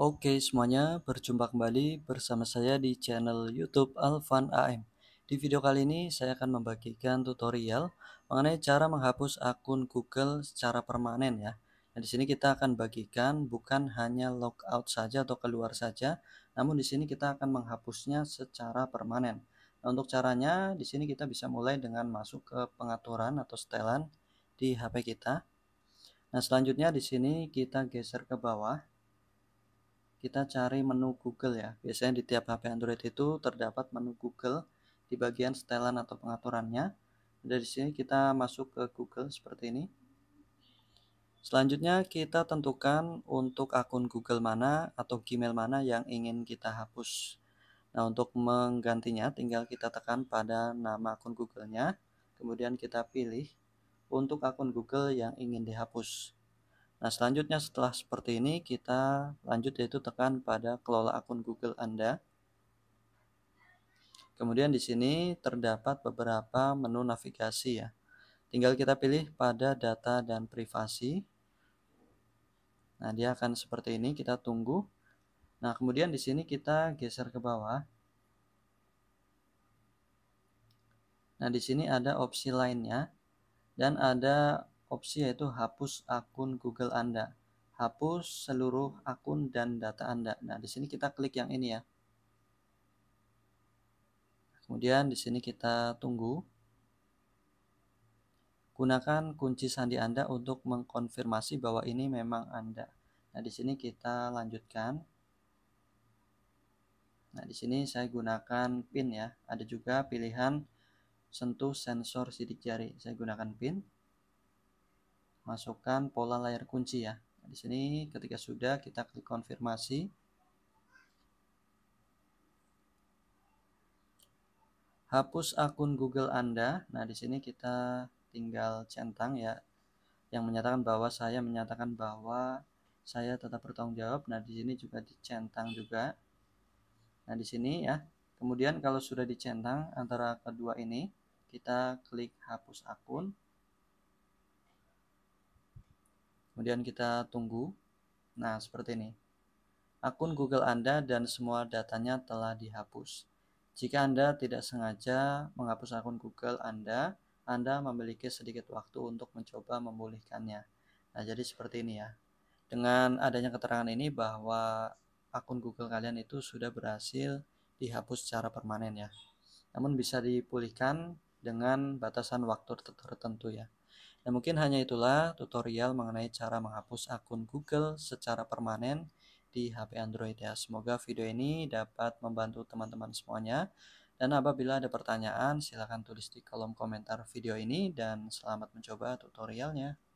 Oke semuanya, berjumpa kembali bersama saya di channel YouTube Alvan AM. Di video kali ini saya akan membagikan tutorial mengenai cara menghapus akun Google secara permanen ya. Nah, di sini kita akan bagikan bukan hanya logout saja atau keluar saja, namun di sini kita akan menghapusnya secara permanen. Nah, untuk caranya di sini kita bisa mulai dengan masuk ke pengaturan atau setelan di HP kita. Nah, selanjutnya di sini kita geser ke bawah kita cari menu Google ya. Biasanya di tiap HP Android itu terdapat menu Google di bagian setelan atau pengaturannya. Dari sini kita masuk ke Google seperti ini. Selanjutnya kita tentukan untuk akun Google mana atau Gmail mana yang ingin kita hapus. Nah untuk menggantinya tinggal kita tekan pada nama akun Google-nya. Kemudian kita pilih untuk akun Google yang ingin dihapus. Nah, selanjutnya setelah seperti ini kita lanjut yaitu tekan pada kelola akun Google Anda. Kemudian di sini terdapat beberapa menu navigasi ya. Tinggal kita pilih pada data dan privasi. Nah, dia akan seperti ini, kita tunggu. Nah, kemudian di sini kita geser ke bawah. Nah, di sini ada opsi lainnya dan ada opsi yaitu hapus akun Google Anda. Hapus seluruh akun dan data Anda. Nah, di sini kita klik yang ini ya. Kemudian di sini kita tunggu. Gunakan kunci sandi Anda untuk mengkonfirmasi bahwa ini memang Anda. Nah, di sini kita lanjutkan. Nah, di sini saya gunakan pin ya. Ada juga pilihan sentuh sensor sidik jari. Saya gunakan pin masukkan pola layar kunci ya. Nah, di sini ketika sudah kita klik konfirmasi. Hapus akun Google Anda. Nah, di sini kita tinggal centang ya yang menyatakan bahwa saya menyatakan bahwa saya tetap bertanggung jawab. Nah, di sini juga dicentang juga. Nah, di sini ya. Kemudian kalau sudah dicentang antara kedua ini, kita klik hapus akun. Kemudian kita tunggu. Nah, seperti ini. Akun Google Anda dan semua datanya telah dihapus. Jika Anda tidak sengaja menghapus akun Google Anda, Anda memiliki sedikit waktu untuk mencoba memulihkannya. Nah, jadi seperti ini ya. Dengan adanya keterangan ini bahwa akun Google kalian itu sudah berhasil dihapus secara permanen ya. Namun bisa dipulihkan dengan batasan waktu tertentu ya. Dan mungkin hanya itulah tutorial mengenai cara menghapus akun Google secara permanen di HP Android ya. Semoga video ini dapat membantu teman-teman semuanya. Dan apabila ada pertanyaan, silahkan tulis di kolom komentar video ini dan selamat mencoba tutorialnya.